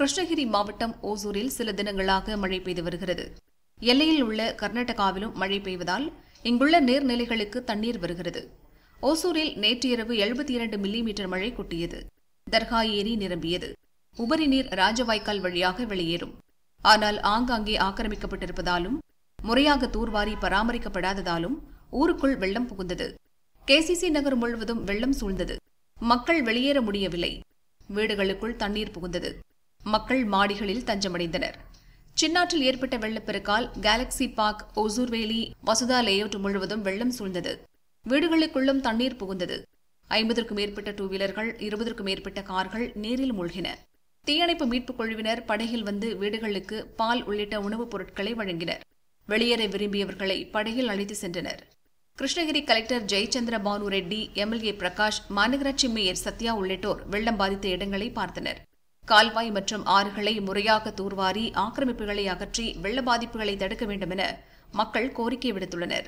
கிருஷ்ணகிரி மாவட்டம் ஓசூரில் சில தினங்களாக மழை பெய்து வருகிறது எல்லையில் உள்ள கர்நாடகாவிலும் மழை பெய்வதால் இங்குள்ள நீர்நிலைகளுக்கு தண்ணீர் வருகிறது ஓசூரில் நேற்று இரவு எழுபத்தி இரண்டு மில்லிமீட்டர் மழை கொட்டியது தர்கா ஏரி நிரம்பியது உபரி நீர் ராஜவாய்க்கால் வழியாக வெளியேறும் ஆனால் ஆங்காங்கே ஆக்கிரமிக்கப்பட்டிருப்பதாலும் முறையாக தூர்வாரி பராமரிக்கப்படாததாலும் ஊருக்குள் வெள்ளம் புகுந்தது கேசிசி நகர் முழுவதும் வெள்ளம் சூழ்ந்தது மக்கள் வெளியேற முடியவில்லை வீடுகளுக்குள் தண்ணீர் புகுந்தது மக்கள் மாடிகளில் தஞ்சமடைந்தனர் சின்னாற்றில் ஏற்பட்ட வெள்ளப்பெருக்கால் கேலக்சி பார்க் ஒசூர்வேலி வசுதா லேஅவுட் முழுவதும் வெள்ளம் சூழ்ந்தது வீடுகளுக்குள்ளும் தண்ணீர் புகுந்தது ஐம்பதற்கும் மேற்பட்ட டூ வீலர்கள் இருபதற்கும் மேற்பட்ட கார்கள் நீரில் மூழ்கின தீயணைப்பு மீட்புக் குழுவினர் படகில் வந்து வீடுகளுக்கு பால் உள்ளிட்ட உணவுப் பொருட்களை வழங்கினர் வெளியேற விரும்பியவர்களை படகில் அழைத்து சென்றனர் கிருஷ்ணகிரி கலெக்டர் ஜெயச்சந்திர பானு ரெட்டி எம்எல்ஏ பிரகாஷ் மாநகராட்சி மேயர் சத்யா உள்ளிட்டோர் வெள்ளம் பாதித்த இடங்களை பார்த்தனர் கால்வாய் மற்றும் ஆறுகளை முறையாக தூர்வாரி ஆக்கிரமிப்புகளை அகற்றி வெள்ள பாதிப்புகளை தடுக்க வேண்டும் என மக்கள் கோரிக்கை விடுத்துள்ளனா்